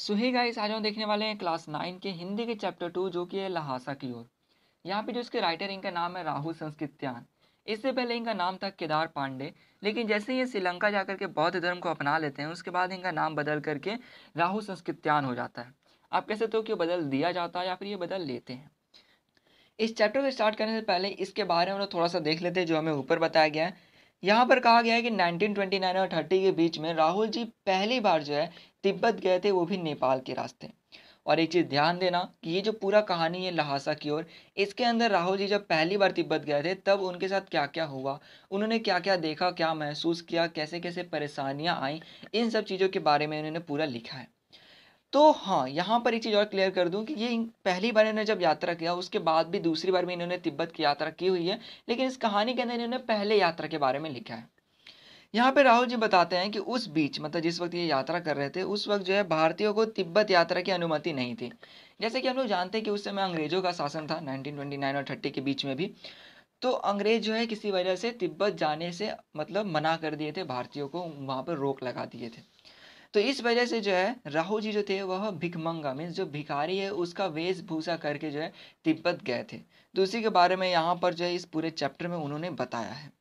सो ही guys आज हम देखने वाले हैं क्लास नाइन के हिंदी के चैप्टर टू जो कि है लहासा की ओर यहाँ पे जो इसके राइटर इनका नाम है राहुल संस्कृत्यान इससे पहले इनका नाम था केदार पांडे लेकिन जैसे ही ये श्रीलंका जाकर के बौद्ध धर्म को अपना लेते हैं उसके बाद इनका नाम बदल करके राहुल संस्कृत्यान हो जाता है आप कह सकते हो कि बदल दिया जाता है या फिर ये बदल लेते हैं इस चैप्टर को स्टार्ट करने से पहले इसके बारे में थोड़ा सा देख लेते हैं जो हमें ऊपर बताया गया है यहाँ पर कहा गया है कि 1929 और 30 के बीच में राहुल जी पहली बार जो है तिब्बत गए थे वो भी नेपाल के रास्ते और एक चीज़ ध्यान देना कि ये जो पूरा कहानी है लहासा की ओर इसके अंदर राहुल जी जब पहली बार तिब्बत गए थे तब उनके साथ क्या क्या हुआ उन्होंने क्या क्या देखा क्या महसूस किया कैसे कैसे परेशानियाँ आई इन सब चीज़ों के बारे में उन्होंने पूरा लिखा है तो हाँ यहाँ पर एक चीज़ और क्लियर कर दूँ कि ये पहली बार इन्होंने जब यात्रा किया उसके बाद भी दूसरी बार भी इन्होंने तिब्बत की यात्रा की हुई है लेकिन इस कहानी के अंदर इन्होंने पहले यात्रा के बारे में लिखा है यहाँ पे राहुल जी बताते हैं कि उस बीच मतलब जिस वक्त ये यात्रा कर रहे थे उस वक्त जो है भारतीयों को तिब्बत यात्रा की अनुमति नहीं थी जैसे कि हम लोग जानते हैं कि उस समय अंग्रेजों का शासन था 1929 और 30 के बीच में भी तो अंग्रेज जो है किसी वजह से तिब्बत जाने से मतलब मना कर दिए थे भारतीयों को वहाँ पर रोक लगा दिए थे तो इस वजह से जो है राहुल जी जो थे वह भिकमंगा मीन्स जो भिखारी है उसका वेशभूषा करके जो है तिब्बत गए थे तो उसी के बारे में यहाँ पर जो है इस पूरे चैप्टर में उन्होंने बताया है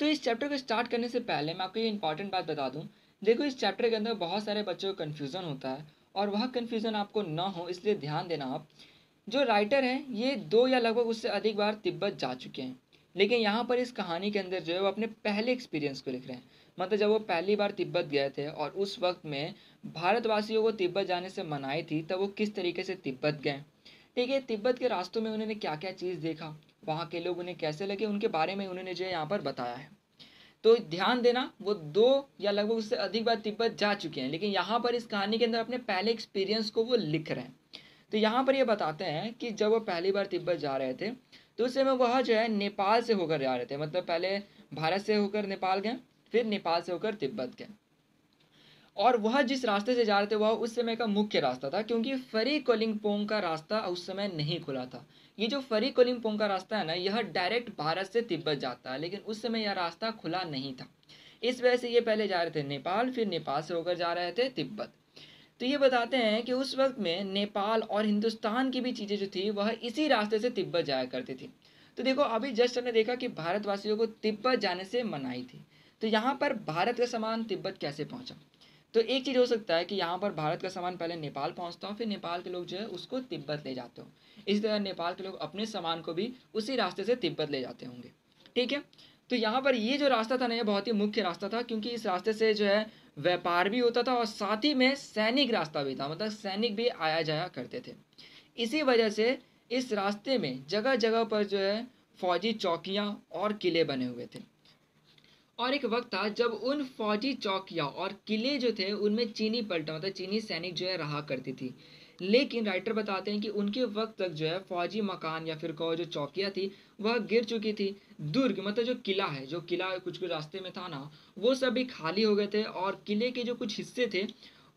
तो इस चैप्टर को स्टार्ट करने से पहले मैं आपको ये इंपॉर्टेंट बात बता दूँ देखो इस चैप्टर के अंदर बहुत सारे बच्चों को कन्फ्यूज़न होता है और वह कन्फ्यूज़न आपको ना हो इसलिए ध्यान देना आप जो राइटर हैं ये दो या लगभग उससे अधिक बार तिब्बत जा चुके हैं लेकिन यहाँ पर इस कहानी के अंदर जो है वो अपने पहले एक्सपीरियंस को लिख रहे हैं मतलब जब वो पहली बार तिब्बत गए थे और उस वक्त में भारतवासियों को तिब्बत जाने से मनाई थी तब वो किस तरीके से तिब्बत गए ठीक है तिब्बत के रास्तों में उन्होंने क्या क्या चीज़ देखा वहाँ के लोग उन्हें कैसे लगे उनके बारे में उन्होंने जो है यहाँ पर बताया है तो ध्यान देना वो दो या लगभग उससे अधिक बार तिब्बत जा चुके हैं लेकिन यहाँ पर इस कहानी के अंदर अपने पहले एक्सपीरियंस को वो लिख रहे हैं तो यहाँ पर ये यह बताते हैं कि जब वो पहली बार तिब्बत जा रहे थे तो उस समय वह जो है नेपाल से होकर जा रहे थे मतलब पहले भारत से होकर नेपाल गए फिर नेपाल से होकर तिब्बत गए और वह जिस रास्ते से जा रहे थे वह उस समय का मुख्य रास्ता था क्योंकि फरी कोलिंगपोंग का रास्ता उस समय नहीं खुला था ये जो फरी कोलिंगपोंग का रास्ता है ना यह डायरेक्ट भारत से तिब्बत जाता है लेकिन उस समय यह रास्ता खुला नहीं था इस वजह से ये पहले जा रहे थे नेपाल फिर नेपाल से होकर जा रहे थे तिब्बत तो ये बताते हैं कि उस वक्त में नेपाल और हिंदुस्तान की भी चीज़ें जो थी वह इसी रास्ते से तिब्बत जाया करती थी तो देखो अभी जस्ट हमने देखा कि भारतवासियों को तिब्बत जाने से मनाई थी तो यहाँ पर भारत का सामान तिब्बत कैसे पहुँचा तो एक चीज़ हो सकता है कि यहाँ पर भारत का सामान पहले नेपाल पहुँचता हो फिर नेपाल के लोग जो है उसको तिब्बत ले जाते हो इसी तरह नेपाल के लोग अपने सामान को भी उसी रास्ते से तिब्बत ले जाते होंगे ठीक है तो यहाँ पर ये जो रास्ता था ना ये बहुत ही मुख्य रास्ता था क्योंकि इस रास्ते से जो है व्यापार भी होता था और साथ ही में सैनिक रास्ता भी था मतलब सैनिक भी आया जाया करते थे इसी वजह से इस रास्ते में जगह जगह पर जो है फौजी चौकियाँ और किले बने हुए थे और एक वक्त था जब उन फौजी चौकियाँ और किले जो थे उनमें चीनी पलटा मतलब चीनी सैनिक जो है रहा करती थी लेकिन राइटर बताते हैं कि उनके वक्त तक जो है फौजी मकान या फिर कहो जो चौकियाँ थी वह गिर चुकी थी दुर्ग मतलब जो किला है जो किला कुछ कुछ रास्ते में था ना वो सब भी खाली हो गए थे और किले के जो कुछ हिस्से थे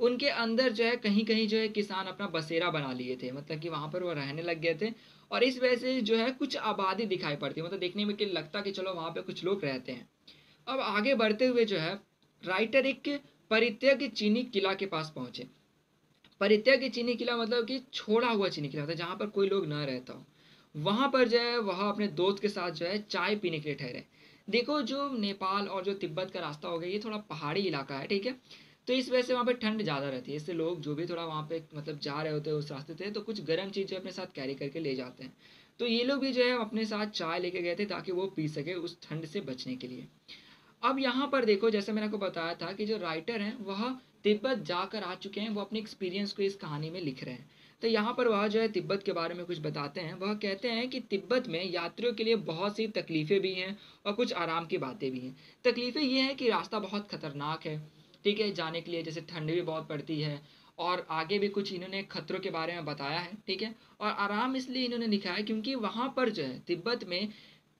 उनके अंदर जो है कहीं कहीं जो है किसान अपना बसेरा बना लिए थे मतलब कि वहाँ पर वो रहने लग गए थे और इस वजह से जो है कुछ आबादी दिखाई पड़ती मतलब देखने में कि लगता कि चलो वहाँ पर कुछ लोग रहते हैं अब आगे बढ़ते हुए जो है राइटर एक परित्यग चीनी किला के पास पहुँचे परित्यग चीनी किला मतलब कि छोड़ा हुआ चीनी किला था जहाँ पर कोई लोग ना रहता हो वहाँ पर जो है वह अपने दोस्त के साथ जो है चाय पीने के लिए ठहरे देखो जो नेपाल और जो तिब्बत का रास्ता हो गया ये थोड़ा पहाड़ी इलाका है ठीक है तो इस वजह से वहाँ पे ठंड ज़्यादा रहती है इससे लोग जो भी थोड़ा वहाँ पे मतलब जा रहे होते हैं उस रास्ते से तो कुछ गर्म चीज़ जो अपने साथ कैरी करके ले जाते हैं तो ये लोग भी जो है अपने साथ चाय लेके गए थे ताकि वो पी सके उस ठंड से बचने के लिए अब यहाँ पर देखो जैसे मैंने आपको बताया था कि जो राइटर हैं वह तिब्बत जाकर आ चुके हैं वो अपने एक्सपीरियंस को इस कहानी में लिख रहे हैं तो यहाँ पर वह जो है तिब्बत के बारे में कुछ बताते हैं वह कहते हैं कि तिब्बत में यात्रियों के लिए बहुत सी तकलीफ़ें भी हैं और कुछ आराम की बातें भी हैं तकलीफ़ें ये हैं कि रास्ता बहुत ख़तरनाक है ठीक है जाने के लिए जैसे ठंड भी बहुत पड़ती है और आगे भी कुछ इन्होंने खतरों के बारे में बताया है ठीक है और आराम इसलिए इन्होंने लिखा है क्योंकि वहाँ पर जो है तिब्बत में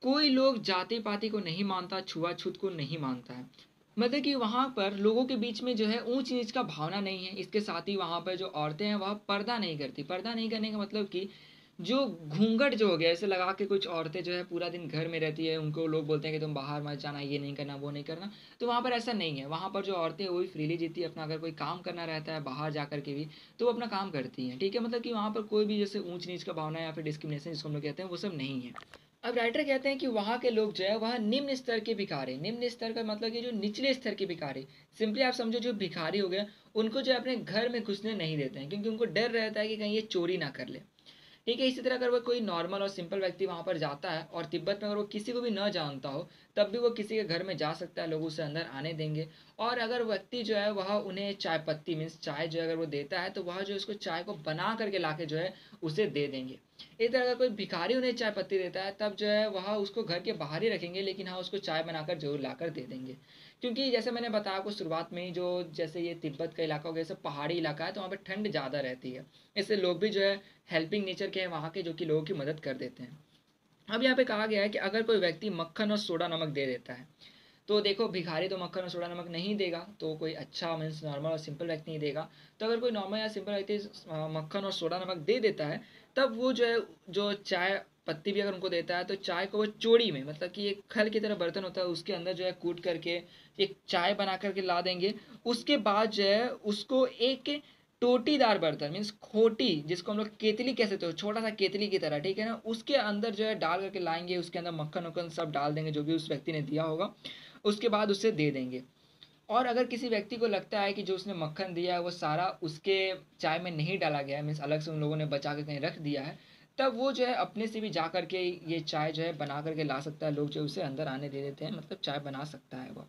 कोई लोग जाति पाति को नहीं मानता छुआछूत को नहीं मानता है मतलब कि वहाँ पर लोगों के बीच में जो है ऊंच नीच का भावना नहीं है इसके साथ ही वहाँ पर जो औरतें हैं वह पर्दा नहीं करती पर्दा नहीं करने का मतलब कि जो घूंघट जो हो गया ऐसे लगा के कुछ औरतें जो है पूरा दिन घर में रहती है उनको लोग बोलते हैं कि तुम बाहर मत जाना ये नहीं करना वो नहीं करना तो वहाँ पर ऐसा नहीं है वहाँ पर जो औरतें वो भी फ्रीली जीती है अपना अगर कोई काम करना रहता है बाहर जा कर के भी तो वो अपना काम करती हैं ठीक है मतलब कि वहाँ पर कोई भी जैसे ऊंच नीच का भावना या फिर डिस्क्रिमिनेशन जिसको हम लोग कहते हैं वो सब नहीं है अब राइटर कहते हैं कि वहाँ के लोग जो है वह निम्न स्तर के भिखारी निम्न स्तर का मतलब कि जो निचले स्तर के भिखारी सिंपली आप समझो जो भिखारी हो गए उनको जो अपने घर में घुसने नहीं देते हैं क्योंकि उनको डर रहता है कि कहीं ये चोरी ना कर ले ठीक है इसी तरह अगर वो कोई नॉर्मल और सिंपल व्यक्ति वहाँ पर जाता है और तिब्बत में अगर वो किसी को भी न जानता हो तब भी वो किसी के घर में जा सकता है लोग उसे अंदर आने देंगे और अगर व्यक्ति जो है वह उन्हें चाय पत्ती मीन्स चाय जो है अगर वो देता है तो वह जो उसको चाय को बना करके ला जो है उसे दे देंगे इस तरह अगर कोई भिखारी उन्हें चाय पत्ती देता है तब जो है वह उसको घर के बाहर ही रखेंगे लेकिन हाँ उसको चाय बनाकर जरूर ला दे देंगे क्योंकि जैसे मैंने बताया आपको शुरुआत में ही जो जैसे ये तिब्बत का इलाका हो गया जैसे पहाड़ी इलाका है तो वहाँ पर ठंड ज़्यादा रहती है इससे लोग भी जो है हेल्पिंग नेचर के हैं वहाँ के जो कि लोगों की मदद कर देते हैं अब यहाँ पे कहा गया है कि अगर कोई व्यक्ति मक्खन और सोडा नमक दे देता है तो देखो भिखारी तो मक्खन और सोडा नमक नहीं देगा तो कोई अच्छा मीन्स नॉर्मल और सिंपल व्यक्ति नहीं देगा तो अगर कोई नॉर्मल या सिंपल व्यक्ति मक्खन और सोडा नमक दे देता है तब वो जो है जो चाय पत्ती भी अगर उनको देता है तो चाय को वो चोड़ी में मतलब कि एक खल की तरह बर्तन होता है उसके अंदर जो है कूट करके एक चाय बना करके ला देंगे उसके बाद जो है उसको एक टोटीदार बर्तन मीन्स खोटी जिसको हम लोग केतली कह सकते हो तो छोटा सा केतली की तरह ठीक है ना उसके अंदर जो है डाल करके लाएंगे उसके अंदर मक्खन वक्खन सब डाल देंगे जो भी उस व्यक्ति ने दिया होगा उसके बाद उसे दे देंगे और अगर किसी व्यक्ति को लगता है कि जो उसने मक्खन दिया है वो सारा उसके चाय में नहीं डाला गया है मीन्स अलग से उन लोगों ने बचा के कहीं रख दिया है तब वो जो है अपने से भी जा कर के ये चाय जो है बना करके ला सकता है लोग जो उसे अंदर आने दे देते हैं मतलब चाय बना सकता है वो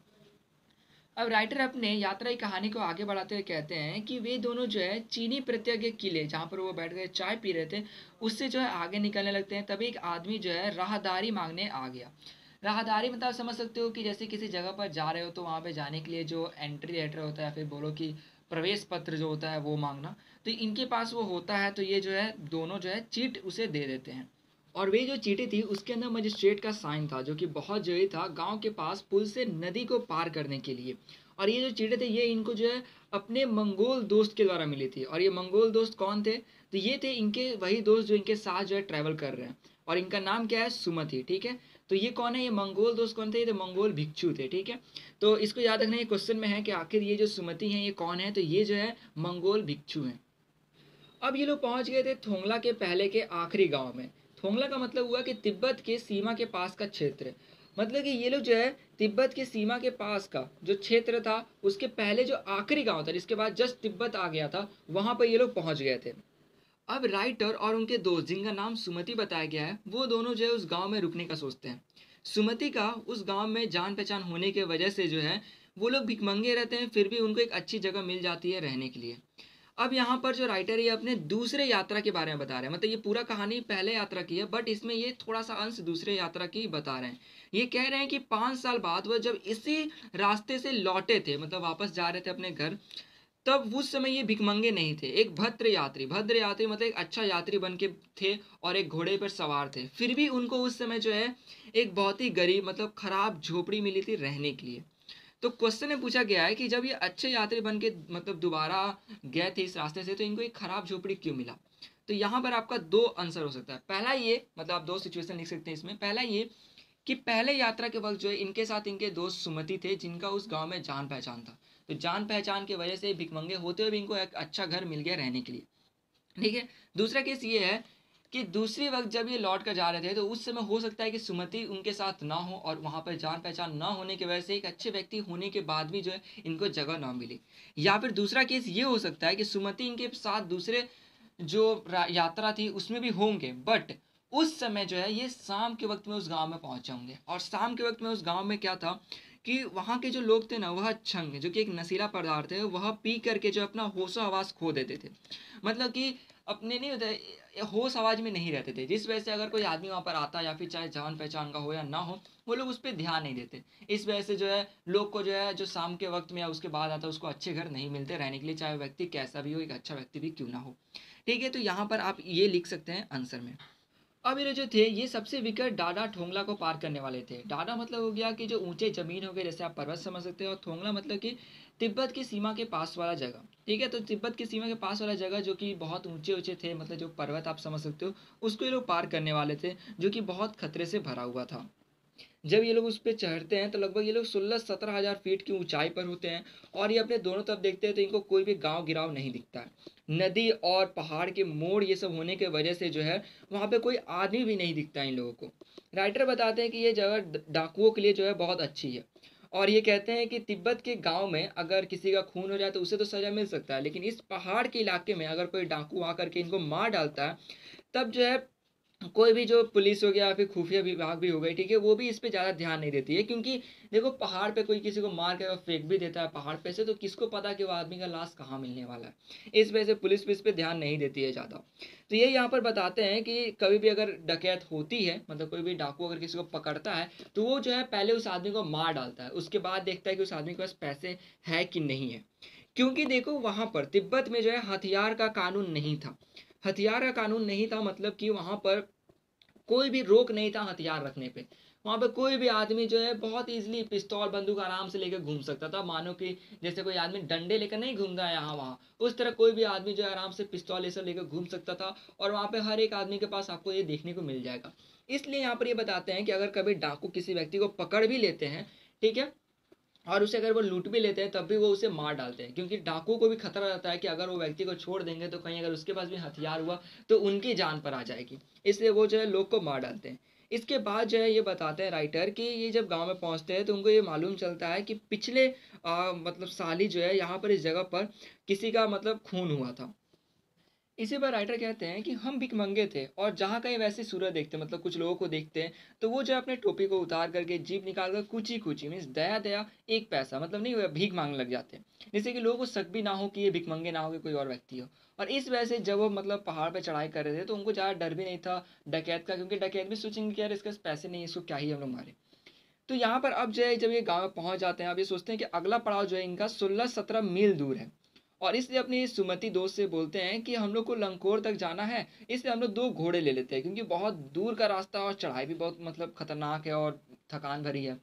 अब राइटर अपने यात्रा की कहानी को आगे बढ़ाते हुए कहते हैं कि वे दोनों जो है चीनी प्रत्यज्ञ किले जहाँ पर वो बैठ गए चाय पी रहे थे उससे जो है आगे निकलने लगते हैं तभी एक आदमी जो है राहदारी मांगने आ गया राहदारी मतलब समझ सकते हो कि जैसे किसी जगह पर जा रहे हो तो वहाँ पे जाने के लिए जो एंट्री लेटर होता है या फिर बोलो कि प्रवेश पत्र जो होता है वो मांगना तो इनके पास वो होता है तो ये जो है दोनों जो है चीट उसे दे देते हैं और वे जो चीटी थी उसके अंदर मजिस्ट्रेट का साइन था जो कि बहुत जरूरी था गांव के पास पुल से नदी को पार करने के लिए और ये जो चीटे थे ये इनको जो है अपने मंगोल दोस्त के द्वारा मिली थी और ये मंगोल दोस्त कौन थे तो ये थे इनके वही दोस्त जो इनके साथ जो है ट्रैवल कर रहे हैं और इनका नाम क्या है सुमति ठीक है तो ये कौन है ये मंगोल दोस्त कौन थे ये तो मंगोल भिक्षु थे ठीक है तो इसको याद रखना ये क्वेश्चन में है कि आखिर ये जो सुमति हैं ये कौन है तो ये जो है मंगोल भिक्षु हैं अब ये लोग पहुंच गए थे थोंगला के पहले के आखिरी गांव में थोंगला का मतलब हुआ कि तिब्बत के सीमा के पास का क्षेत्र मतलब कि ये लोग जो है तिब्बत की सीमा के पास का जो क्षेत्र था उसके पहले जो आखिरी गांव था जिसके बाद जस्ट तिब्बत आ गया था वहाँ पर ये लोग पहुँच गए थे अब राइटर और उनके दोस्त जिनका नाम सुमति बताया गया है वो दोनों जो है उस गांव में रुकने का सोचते हैं सुमति का उस गांव में जान पहचान होने की वजह से जो है वो लोग भिकमंगे रहते हैं फिर भी उनको एक अच्छी जगह मिल जाती है रहने के लिए अब यहाँ पर जो राइटर है अपने दूसरे यात्रा के बारे में बता रहे हैं मतलब ये पूरा कहानी पहले यात्रा की है बट इसमें ये थोड़ा सा अंश दूसरे यात्रा की बता रहे हैं ये कह रहे हैं कि पाँच साल बाद वह जब इसी रास्ते से लौटे थे मतलब वापस जा रहे थे अपने घर तब उस समय ये भिकमंगे नहीं थे एक भद्र यात्री भद्र यात्री मतलब एक अच्छा यात्री बन के थे और एक घोड़े पर सवार थे फिर भी उनको उस समय जो है एक बहुत ही गरीब मतलब खराब झोपड़ी मिली थी रहने के लिए तो क्वेश्चन में पूछा गया है कि जब ये अच्छे यात्री बन के मतलब दोबारा गए थे इस रास्ते से तो इनको एक खराब झोपड़ी क्यों मिला तो यहाँ पर आपका दो आंसर हो सकता है पहला ये मतलब आप दो सिचुएशन लिख सकते हैं इसमें पहला ये कि पहले यात्रा के वक्त जो है इनके साथ इनके दोस्त सुमति थे जिनका उस गांव में जान पहचान था तो जान पहचान की वजह से भिकमंगे होते हुए भी इनको एक अच्छा घर मिल गया रहने के लिए ठीक है दूसरा केस ये है कि दूसरे वक्त जब ये लौट कर जा रहे थे तो उस समय हो सकता है कि सुमति उनके साथ ना हो और वहाँ पर जान पहचान ना होने की वजह से एक अच्छे व्यक्ति होने के बाद भी जो है इनको जगह ना मिली या फिर दूसरा केस ये हो सकता है कि सुमति इनके साथ दूसरे जो यात्रा थी उसमें भी होंगे बट उस समय जो है ये शाम के वक्त में उस गांव में पहुंच जाएंगे और शाम के वक्त में उस गांव में क्या था कि वहाँ के जो लोग थे ना वह छंग जो कि एक नशीला पदार्थ है वह पी करके जो अपना होशो आवाज़ खो देते थे मतलब कि अपने नहीं होते होश आवाज़ में नहीं रहते थे जिस वजह से अगर कोई आदमी वहाँ पर आता या फिर चाहे जान पहचान का हो या ना हो वो लोग उस पर ध्यान नहीं देते इस वजह से जो है लोग को जो है जो शाम के वक्त में या उसके बाद आता है उसको अच्छे घर नहीं मिलते रहने के लिए चाहे व्यक्ति कैसा भी हो एक अच्छा व्यक्ति भी क्यों ना हो ठीक है तो यहाँ पर आप ये लिख सकते हैं आंसर में अब ये जो थे ये सबसे विकट डाडा ठोंगला को पार करने वाले थे डाडा मतलब हो गया कि जो ऊंचे जमीन हो गए जैसे आप पर्वत समझ सकते हो और ठोंगला मतलब कि तिब्बत की सीमा के पास वाला जगह ठीक है तो तिब्बत की सीमा के पास वाला जगह जो कि बहुत ऊंचे ऊंचे थे मतलब जो पर्वत आप समझ सकते हो उसको ये लोग पार करने वाले थे जो कि बहुत खतरे से भरा हुआ था जब ये लोग उस पर चढ़ते हैं तो लगभग ये लोग सोलह सत्रह हज़ार फीट की ऊंचाई पर होते हैं और ये अपने दोनों तरफ देखते हैं तो इनको कोई भी गांव गिराव नहीं दिखता है नदी और पहाड़ के मोड़ ये सब होने के वजह से जो है वहाँ पे कोई आदमी भी नहीं दिखता इन लोगों को राइटर बताते हैं कि ये जगह डाकुओं के लिए जो है बहुत अच्छी है और ये कहते हैं कि तिब्बत के गांव में अगर किसी का खून हो जाए तो उसे तो सज़ा मिल सकता है लेकिन इस पहाड़ के इलाके में अगर कोई डाकू आकर के इनको मार डालता है तब जो है कोई भी जो पुलिस हो गया या फिर खुफिया विभाग भी हो गए ठीक है वो भी इस पर ज़्यादा ध्यान नहीं देती है क्योंकि देखो पहाड़ पे कोई किसी को मार कर फेंक भी देता है पहाड़ पे से तो किसको पता कि वो आदमी का लाश कहाँ मिलने वाला है इस वजह से पुलिस भी इस पर ध्यान नहीं देती है ज़्यादा तो ये यहाँ पर बताते हैं कि कभी भी अगर डकैत होती है मतलब कोई भी डाकू अगर किसी को पकड़ता है तो वो जो है पहले उस आदमी को मार डालता है उसके बाद देखता है कि उस आदमी के पास पैसे है कि नहीं है क्योंकि देखो वहाँ पर तिब्बत में जो है हथियार का कानून नहीं था हथियार का कानून नहीं था मतलब कि वहाँ पर कोई भी रोक नहीं था हथियार रखने पे वहाँ पे कोई भी आदमी जो है बहुत इजीली पिस्तौल बंदूक आराम से लेकर घूम सकता था मानो कि जैसे कोई आदमी डंडे लेकर नहीं घूमता है यहाँ वहाँ उस तरह कोई भी आदमी जो है आराम से पिस्तौल ऐसा लेकर घूम सकता था और वहाँ पे हर एक आदमी के पास आपको ये देखने को मिल जाएगा इसलिए यहाँ पर ये बताते हैं कि अगर कभी डाकू किसी व्यक्ति को पकड़ भी लेते हैं ठीक है और उसे अगर वो लूट भी लेते हैं तब भी वो उसे मार डालते हैं क्योंकि डाकू को भी खतरा रहता है कि अगर वो व्यक्ति को छोड़ देंगे तो कहीं अगर उसके पास भी हथियार हुआ तो उनकी जान पर आ जाएगी इसलिए वो जो है लोग को मार डालते हैं इसके बाद जो है ये बताते हैं राइटर कि ये जब गांव में पहुंचते हैं तो उनको ये मालूम चलता है कि पिछले आ, मतलब साली जो है यहाँ पर इस जगह पर किसी का मतलब खून हुआ था इसी पर राइटर कहते हैं कि हम भिकमंगे थे और जहाँ कहीं वैसे सूरज देखते मतलब कुछ लोगों को देखते हैं तो वो जो अपने टोपी को उतार करके जीप निकाल कर कुची कुची मीन्स दया दया एक पैसा मतलब नहीं भीख मांगने लग जाते हैं जैसे कि लोगों को शक भी ना हो कि ये भिकमंगे ना हो कि कोई और व्यक्ति हो और इस वजह से जब वो मतलब पहाड़ पर चढ़ाई कर रहे थे तो उनको ज़्यादा डर भी नहीं था डकैत का क्योंकि डकैत भी सोचेंगे कि यार इसके पैसे नहीं है इसको क्या ही हम लोग मारे तो यहाँ पर अब जो है जब ये गाँव में पहुँच जाते हैं अब ये सोचते हैं कि अगला पड़ाव जो है इनका सोलह सत्रह मील दूर है और इसलिए अपनी सुमति दोस्त से बोलते हैं कि हम लोग को लंकोर तक जाना है इसलिए हम लोग दो घोड़े ले लेते हैं क्योंकि बहुत दूर का रास्ता और चढ़ाई भी बहुत मतलब खतरनाक है और थकान भरी है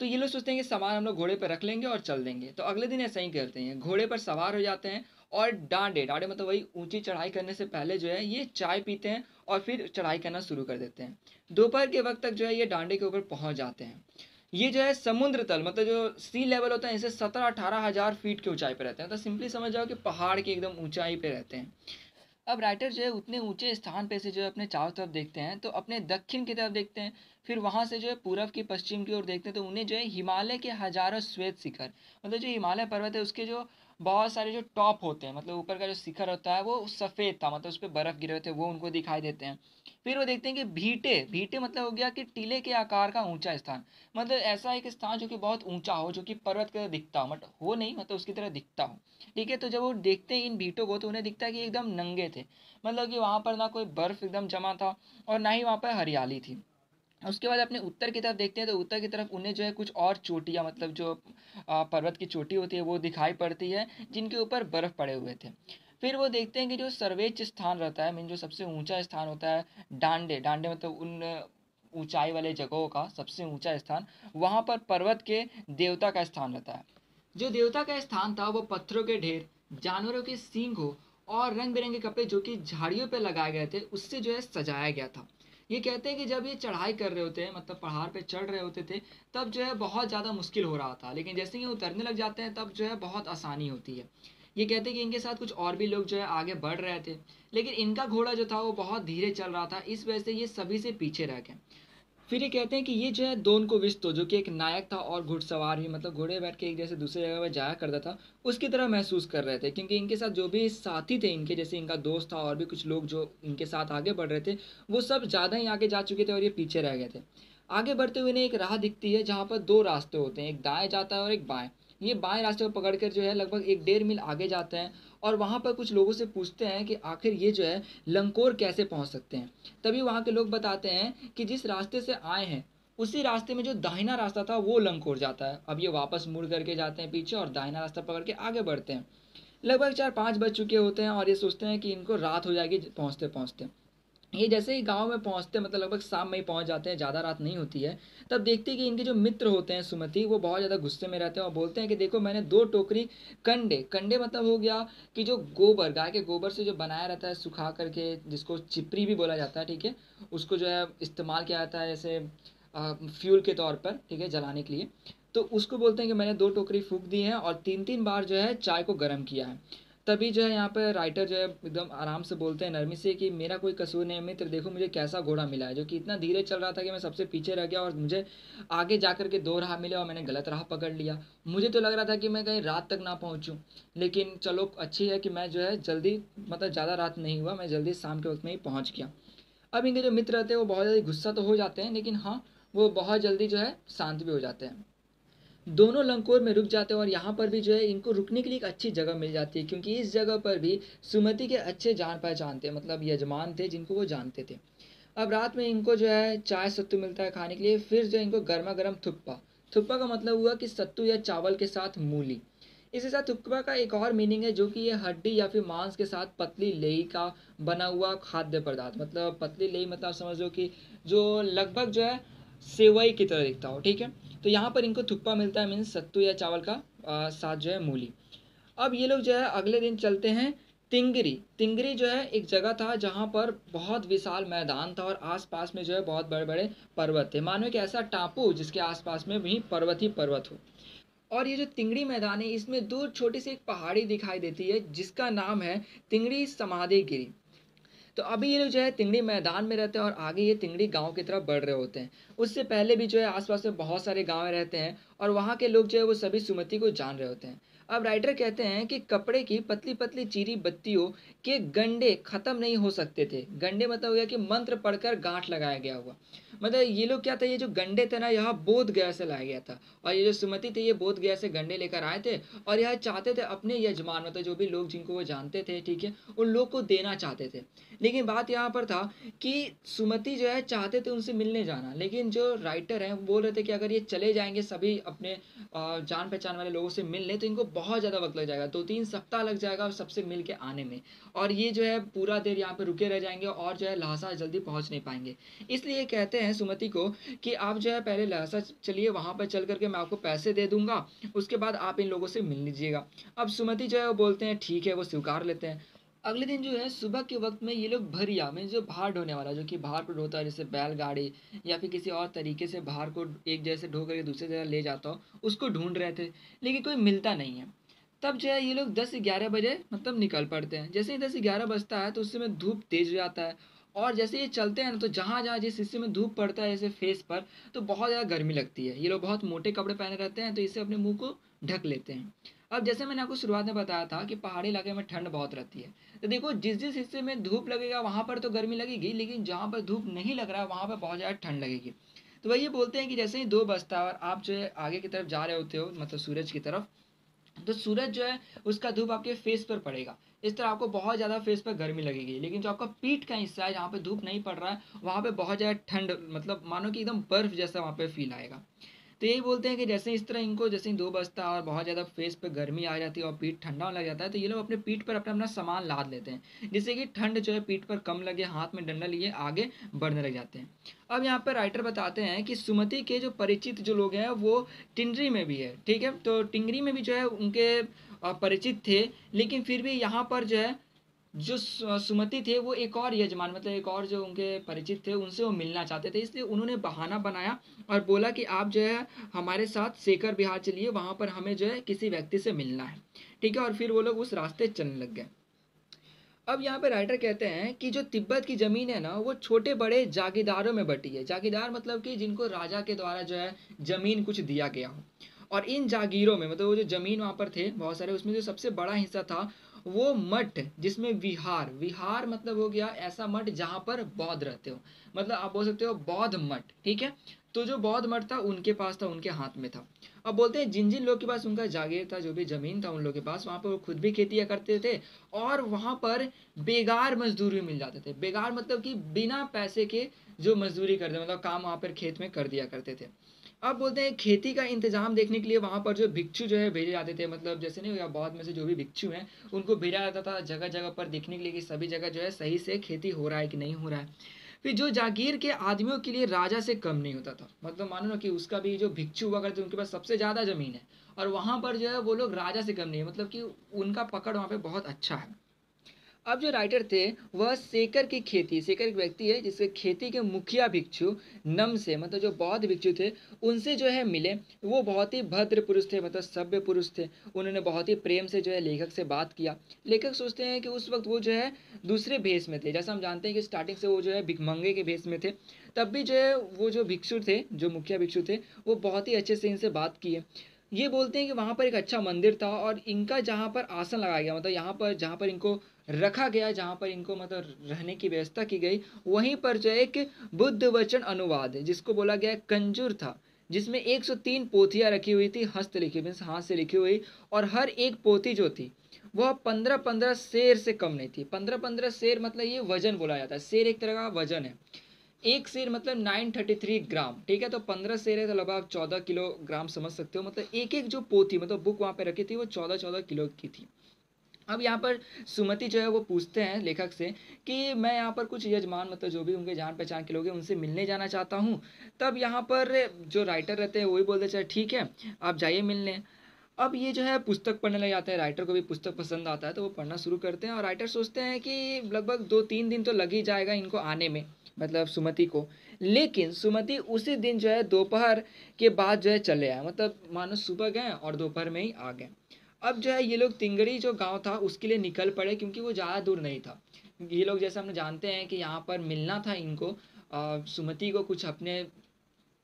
तो ये लोग सोचते हैं कि सामान हम लोग घोड़े पर रख लेंगे और चल देंगे तो अगले दिन ऐसा ही करते हैं घोड़े पर सवार हो जाते हैं और डांडे डांडे मतलब वही ऊंची चढ़ाई करने से पहले जो है ये चाय पीते हैं और फिर चढ़ाई करना शुरू कर देते हैं दोपहर के वक्त तक जो है ये डांडे के ऊपर पहुंच जाते हैं ये जो है समुद्र तल मतलब जो सी लेवल होता है इसे सत्रह अठारह हज़ार फीट की ऊंचाई पर रहते हैं तो सिंपली समझ जाओ कि पहाड़ की एकदम ऊंचाई पे रहते हैं अब राइटर जो है उतने ऊंचे स्थान पे से जो है अपने चारों तरफ देखते हैं तो अपने दक्षिण की तरफ देखते हैं फिर वहाँ से जो है पूर्व की पश्चिम की ओर देखते हैं तो उन्हें जो है हिमालय के हज़ारों श्वेत शिखर मतलब जो हिमालय पर्वत है उसके जो बहुत सारे जो टॉप होते हैं मतलब ऊपर का जो शिखर होता है वो सफ़ेद था मतलब उस पर बर्फ़ गिरे होते हैं वो उनको दिखाई देते हैं फिर वो देखते हैं कि भीटे भीटे मतलब हो गया कि टीले के आकार का ऊंचा स्थान मतलब ऐसा एक स्थान जो कि बहुत ऊंचा हो जो कि पर्वत की तरह दिखता हो मतलब हो नहीं मतलब उसकी तरह दिखता हो ठीक है तो जब वो देखते हैं इन भीटों को तो उन्हें दिखता है कि एकदम नंगे थे मतलब कि वहाँ पर ना कोई बर्फ़ एकदम जमा था और ना ही वहाँ पर हरियाली थी उसके बाद अपने उत्तर की तरफ देखते हैं तो उत्तर की तरफ उन्हें जो है कुछ और चोटियाँ मतलब जो पर्वत की चोटी होती है वो दिखाई पड़ती है जिनके ऊपर बर्फ़ पड़े हुए थे फिर वो देखते हैं कि जो सर्वोच्च स्थान रहता है मीन जो सबसे ऊंचा स्थान होता है डांडे डांडे मतलब उन ऊंचाई वाले जगहों का सबसे ऊंचा स्थान वहाँ पर पर्वत के देवता का स्थान रहता है जो देवता का स्थान था वो पत्थरों के ढेर जानवरों के सींग हो और रंग बिरंगे कपड़े जो कि झाड़ियों पर लगाए गए थे उससे जो है सजाया गया था ये कहते हैं कि जब ये चढ़ाई कर रहे होते हैं मतलब पहाड़ पे चढ़ रहे होते थे तब जो है बहुत ज़्यादा मुश्किल हो रहा था लेकिन जैसे ही उतरने लग जाते हैं तब जो है बहुत आसानी होती है ये कहते हैं कि इनके साथ कुछ और भी लोग जो है आगे बढ़ रहे थे लेकिन इनका घोड़ा जो था वो बहुत धीरे चल रहा था इस वजह से ये सभी से पीछे रह गए फिर ये कहते हैं कि ये जो है दोन को विस्तो जो कि एक नायक था और घुड़सवार भी मतलब घोड़े बैठ के एक जैसे दूसरे जगह पर जाया करता था उसकी तरह महसूस कर रहे थे क्योंकि इनके साथ जो भी साथी थे इनके जैसे इनका दोस्त था और भी कुछ लोग जो इनके साथ आगे बढ़ रहे थे वो सब ज़्यादा ही आगे जा चुके थे और ये पीछे रह गए थे आगे बढ़ते हुए इन्हें एक राह दिखती है जहाँ पर दो रास्ते होते हैं एक दाएँ जाता है और एक बाएँ ये बाएं रास्ते को पकड़ कर जो है लगभग एक डेढ़ मील आगे जाते हैं और वहाँ पर कुछ लोगों से पूछते हैं कि आखिर ये जो है लंकोर कैसे पहुँच सकते हैं तभी वहाँ के लोग बताते हैं कि जिस रास्ते से आए हैं उसी रास्ते में जो दाहिना रास्ता था वो लंकोर जाता है अब ये वापस मुड़ करके जाते हैं पीछे और दाहिना रास्ता पकड़ के आगे बढ़ते हैं लगभग चार पाँच बज चुके होते हैं और ये सोचते हैं कि इनको रात हो जाएगी पहुँचते पहुँचते ये जैसे ही गांव में पहुंचते मतलब लगभग शाम में ही पहुंच जाते हैं ज़्यादा रात नहीं होती है तब देखते हैं कि इनके जो मित्र होते हैं सुमति वो बहुत ज़्यादा गुस्से में रहते हैं और बोलते हैं कि देखो मैंने दो टोकरी कंडे कंडे मतलब हो गया कि जो गोबर गाय के गोबर से जो बनाया रहता है सुखा करके जिसको चिपरी भी बोला जाता है ठीक है उसको जो है इस्तेमाल किया जाता है जैसे फ्यूल के तौर पर ठीक है जलाने के लिए तो उसको बोलते हैं कि मैंने दो टोकरी फूक दी है और तीन तीन बार जो है चाय को गर्म किया है तभी जो है यहाँ पर राइटर जो है एकदम आराम से बोलते हैं नरमी से कि मेरा कोई कसूर नहीं है मित्र देखो मुझे कैसा घोड़ा मिला है जो कि इतना धीरे चल रहा था कि मैं सबसे पीछे रह गया और मुझे आगे जा कर के दो राह मिले और मैंने गलत राह पकड़ लिया मुझे तो लग रहा था कि मैं कहीं रात तक ना पहुँचूँ लेकिन चलो अच्छी है कि मैं जो है जल्दी मतलब ज़्यादा रात नहीं हुआ मैं जल्दी शाम के वक्त में ही पहुँच गया अब इनके जो मित्र रहते हैं वो बहुत ज़्यादा गुस्सा तो हो जाते हैं लेकिन हाँ वो बहुत जल्दी जो है शांत भी हो जाते हैं दोनों लंकोर में रुक जाते हैं और यहाँ पर भी जो है इनको रुकने के लिए एक अच्छी जगह मिल जाती है क्योंकि इस जगह पर भी सुमति के अच्छे जान पहचान थे मतलब यजमान थे जिनको वो जानते थे अब रात में इनको जो है चाय सत्तू मिलता है खाने के लिए फिर जो है इनको गर्मा गर्म थुप्पा थुप्पा का मतलब हुआ कि सत्तू या चावल के साथ मूली इसके साथ थुप्पा का एक और मीनिंग है जो कि ये हड्डी या फिर मांस के साथ पतली लेई का बना हुआ खाद्य पदार्थ मतलब पतली लेई मतलब समझ लो कि जो लगभग जो है सेवई की तरह दिखता हो ठीक है तो यहाँ पर इनको थुप्पा मिलता है मीन्स सत्तू या चावल का आ, साथ जो है मूली अब ये लोग जो है अगले दिन चलते हैं तिंगरी तिंगरी जो है एक जगह था जहाँ पर बहुत विशाल मैदान था और आसपास में जो है बहुत बड़े बड़े पर्वत थे मानो कि ऐसा टापू जिसके आसपास में भी पर्वत ही पर्वत हो और ये जो तिंगड़ी मैदान है इसमें दूर छोटी सी एक पहाड़ी दिखाई देती है जिसका नाम है तिंगड़ी समाधि गिरी तो अभी ये लोग जो है तिंगड़ी मैदान में रहते हैं और आगे ये तिंगड़ी गाँव की तरफ बढ़ रहे होते हैं उससे पहले भी जो है आसपास में बहुत सारे गाँव रहते हैं और वहाँ के लोग जो है वो सभी सुमति को जान रहे होते हैं अब राइटर कहते हैं कि कपड़े की पतली पतली चीरी बत्तियों के गंडे ख़त्म नहीं हो सकते थे गंडे मतलब हो गया कि मंत्र पढ़कर गांठ लगाया गया हुआ मतलब ये लोग क्या था ये जो गंडे थे ना यह बोध गया से लाया गया था और ये जो सुमति थे ये बोध गया से गंडे लेकर आए थे और यह चाहते थे अपने यजमान मतलब जो भी लोग जिनको वो जानते थे ठीक है उन लोग को देना चाहते थे लेकिन बात यहाँ पर था कि सुमति जो है चाहते थे उनसे मिलने जाना लेकिन जो राइटर हैं बोल रहे थे कि अगर ये चले जाएंगे सभी अपने जान पहचान वाले लोगों से मिलने तो इनको बहुत ज़्यादा वक्त लग जाएगा दो तीन सप्ताह लग जाएगा सबसे मिल के आने में और ये जो है पूरा देर यहाँ पर रुके रह जाएंगे और जो है लहासा जल्दी पहुँच नहीं पाएंगे इसलिए कहते हैं सुमति को कि आप जो है पहले लहासा चलिए वहाँ पर चल करके मैं आपको पैसे दे दूँगा उसके बाद आप इन लोगों से मिल लीजिएगा अब सुमति जो है वो बोलते हैं ठीक है वो स्वीकार लेते हैं अगले दिन जो है सुबह के वक्त में ये लोग भरिया में जो भार ढोने वाला जो कि भार पर ढोता है जैसे बैलगाड़ी या फिर किसी और तरीके से भार को एक जगह से ढो करके दूसरी जगह ले जाता हो उसको ढूंढ रहे थे लेकिन कोई मिलता नहीं है तब जो है ये लोग दस ग्यारह बजे मतलब निकल पड़ते हैं जैसे ही दस ग्यारह बजता है तो उस समय धूप तेज हो जाता है और जैसे ये चलते हैं ना तो जहाँ जहाँ जिस हिस्से में धूप पड़ता है जैसे फेस पर तो बहुत ज़्यादा गर्मी लगती है ये लोग बहुत मोटे कपड़े पहने रहते हैं तो इससे अपने मुँह को ढक लेते हैं अब जैसे मैंने आपको शुरुआत में बताया था कि पहाड़ी इलाके में ठंड बहुत रहती है तो देखो जिस जिस हिस्से में धूप लगेगा वहाँ पर तो गर्मी लगेगी लेकिन जहाँ पर धूप नहीं लग रहा है वहाँ पर बहुत ज़्यादा ठंड लगेगी तो वही बोलते हैं कि जैसे ही दो बजता है और आप जो है आगे की तरफ जा रहे होते हो मतलब सूरज की तरफ तो सूरज जो है उसका धूप आपके फेस पर पड़ेगा इस तरह आपको बहुत ज़्यादा फेस पर गर्मी लगेगी लेकिन जो आपका पीठ का हिस्सा है जहाँ पर धूप नहीं पड़ रहा है वहाँ पर बहुत ज़्यादा ठंड मतलब मानो कि एकदम बर्फ़ जैसा वहाँ पर फील आएगा तो यही बोलते हैं कि जैसे इस तरह इनको जैसे दो बजता और बहुत ज़्यादा फेस पर गर्मी आ जाती है और पीठ ठंडा होने लग जाता है तो ये लोग अपने पीठ पर अपना अपना सामान लाद लेते हैं जिससे कि ठंड जो है पीठ पर कम लगे हाथ में डंडा लिए आगे बढ़ने लग जाते हैं अब यहाँ पर राइटर बताते हैं कि सुमति के जो परिचित जो लोग हैं वो टिंगरी में भी है ठीक है तो टिंगरी में भी जो है उनके परिचित थे लेकिन फिर भी यहाँ पर जो है जो सुमति थे वो एक और यजमान मतलब एक और जो उनके परिचित थे उनसे वो मिलना चाहते थे इसलिए उन्होंने बहाना बनाया और बोला कि आप जो है हमारे साथ शेखर बिहार चलिए वहाँ पर हमें जो है किसी व्यक्ति से मिलना है ठीक है और फिर वो लोग उस रास्ते चलने लग गए अब यहाँ पे राइटर कहते हैं कि जो तिब्बत की ज़मीन है ना वो छोटे बड़े जागीदारों में बटी है जागीदार मतलब कि जिनको राजा के द्वारा जो है ज़मीन कुछ दिया गया हो और इन जागीरों में मतलब वो जो ज़मीन वहाँ पर थे बहुत सारे उसमें जो सबसे बड़ा हिस्सा था वो मठ जिसमें विहार विहार मतलब हो गया ऐसा मठ जहाँ पर बौद्ध रहते हो मतलब आप बोल सकते हो बौद्ध मठ ठीक है तो जो बौद्ध मठ था उनके पास था उनके हाथ में था अब बोलते हैं जिन जिन लोग के पास उनका जागीर था जो भी ज़मीन था उन लोग के पास वहाँ पर वो खुद भी खेती करते थे और वहाँ पर बेगार मजदूर भी मिल जाते थे बेगार मतलब कि बिना पैसे के जो मजदूरी करते मतलब काम वहाँ पर खेत में कर दिया करते थे अब बोलते हैं खेती का इंतजाम देखने के लिए वहाँ पर जो भिक्षु जो है भेजे जाते थे मतलब जैसे नहीं या बहुत में से जो भी भिक्षु हैं उनको भेजा जाता था जगह जगह पर देखने के लिए कि सभी जगह जो है सही से खेती हो रहा है कि नहीं हो रहा है फिर जो जागीर के आदमियों के लिए राजा से कम नहीं होता था मतलब मानो ना कि उसका भी जो भिक्षु हुआ करते उनके पास सबसे ज़्यादा ज़मीन है और वहाँ पर जो है वो लोग राजा से कम नहीं है मतलब कि उनका पकड़ वहाँ पर बहुत अच्छा है अब जो राइटर थे वह शेकर की खेती शेकर एक व्यक्ति है जिसके खेती के मुखिया भिक्षु नम से मतलब जो बौद्ध भिक्षु थे उनसे जो है मिले वो बहुत ही भद्र पुरुष थे मतलब सभ्य पुरुष थे उन्होंने बहुत ही प्रेम से जो है लेखक से बात किया लेखक सोचते हैं कि उस वक्त वो जो है दूसरे भेष में थे जैसा हम जानते हैं कि स्टार्टिंग से वो जो है भिकमंगे के भेष में थे तब भी जो है वो जो भिक्षु थे जो मुखिया भिक्षु थे वो बहुत ही अच्छे से इनसे बात किए ये बोलते हैं कि वहाँ पर एक अच्छा मंदिर था और इनका जहाँ पर आसन लगाया गया मतलब यहाँ पर जहाँ पर इनको रखा गया जहाँ पर इनको मतलब रहने की व्यवस्था की गई वहीं पर जो एक बुद्ध वचन अनुवाद जिसको बोला गया कंजूर था जिसमें 103 पोथियाँ रखी हुई थी हस्तलिखी मीन्स हाथ से लिखी हुई और हर एक पोथी जो थी वह पंद्रह पंद्रह शेर से कम नहीं थी पंद्रह पंद्रह शेर मतलब ये वजन बोला जाता है शेर एक तरह का वजन है एक शेर मतलब नाइन थर्टी थ्री ग्राम ठीक है तो पंद्रह शेर है तो लगभग आप चौदह किलोग्राम समझ सकते हो मतलब एक एक जो पोथी मतलब बुक वहाँ पे रखी थी वो चौदह चौदह किलो की थी अब यहाँ पर सुमति जो है वो पूछते हैं लेखक से कि मैं यहाँ पर कुछ यजमान मतलब जो भी उनके जान पहचान के लोग हैं उनसे मिलने जाना चाहता हूँ तब यहाँ पर जो राइटर रहते हैं वही बोलते चाहे ठीक है आप जाइए मिलने अब ये जो है पुस्तक पढ़ने लग जाते हैं राइटर को भी पुस्तक पसंद आता है तो वो पढ़ना शुरू करते हैं और राइटर सोचते हैं कि लगभग दो तीन दिन तो लग ही जाएगा इनको आने में मतलब सुमति को लेकिन सुमति उसी दिन जो है दोपहर के बाद जो है चले आए मतलब मानो सुबह गए और दोपहर में ही आ गए अब जो है ये लोग तिंगड़ी जो गांव था उसके लिए निकल पड़े क्योंकि वो ज़्यादा दूर नहीं था ये लोग जैसे हम जानते हैं कि यहाँ पर मिलना था इनको सुमति को कुछ अपने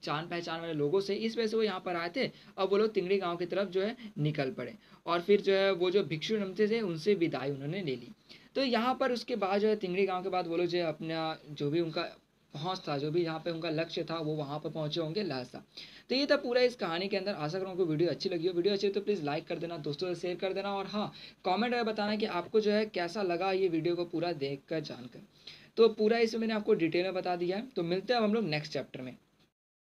जान पहचान वाले लोगों से इस वजह से वो यहाँ पर आए थे अब वो लोग तिंगड़ी गांव की तरफ जो है निकल पड़े और फिर जो है वो जो भिक्षु नमते थे उनसे विदाई उन्होंने ले ली तो यहाँ पर उसके बाद जो है तिंगड़ी गांव के बाद वो लोग जो है अपना जो भी उनका पहुंचता जो भी यहाँ पे उनका लक्ष्य था वो वहाँ पर पहुँचे होंगे लहसा तो ये था पूरा इस कहानी के अंदर आशा करूँ वीडियो अच्छी लगी हो वीडियो अच्छी तो प्लीज़ लाइक कर देना दोस्तों से शेयर कर देना और हाँ कॉमेंट में बताना कि आपको जो है कैसा लगा ये वीडियो को पूरा देख कर जानकर तो पूरा इसमें मैंने आपको डिटेल में बता दिया है तो मिलते हैं हम लोग नेक्स्ट चैप्टर में